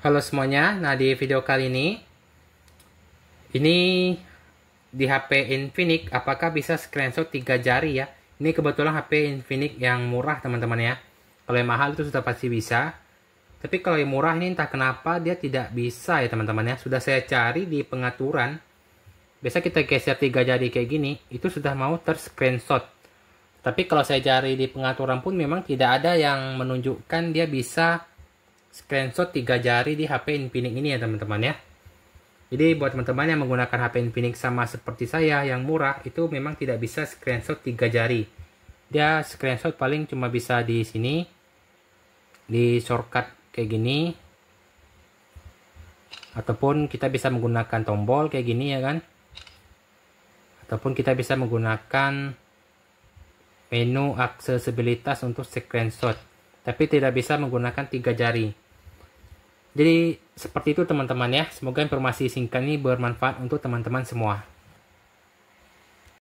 Halo semuanya, nah di video kali ini Ini di HP Infinix apakah bisa screenshot 3 jari ya Ini kebetulan HP Infinix yang murah teman-teman ya Kalau yang mahal itu sudah pasti bisa Tapi kalau yang murah ini entah kenapa dia tidak bisa ya teman-teman ya Sudah saya cari di pengaturan Biasa kita geser 3 jari kayak gini Itu sudah mau terscreenshot. Tapi kalau saya cari di pengaturan pun memang tidak ada yang menunjukkan dia bisa screenshot tiga jari di HP Infinix ini ya teman-teman ya. Jadi buat teman-teman yang menggunakan HP Infinix sama seperti saya yang murah itu memang tidak bisa screenshot tiga jari. Dia screenshot paling cuma bisa di sini di shortcut kayak gini ataupun kita bisa menggunakan tombol kayak gini ya kan ataupun kita bisa menggunakan menu aksesibilitas untuk screenshot tapi tidak bisa menggunakan tiga jari jadi seperti itu teman-teman ya. Semoga informasi singkat ini bermanfaat untuk teman-teman semua.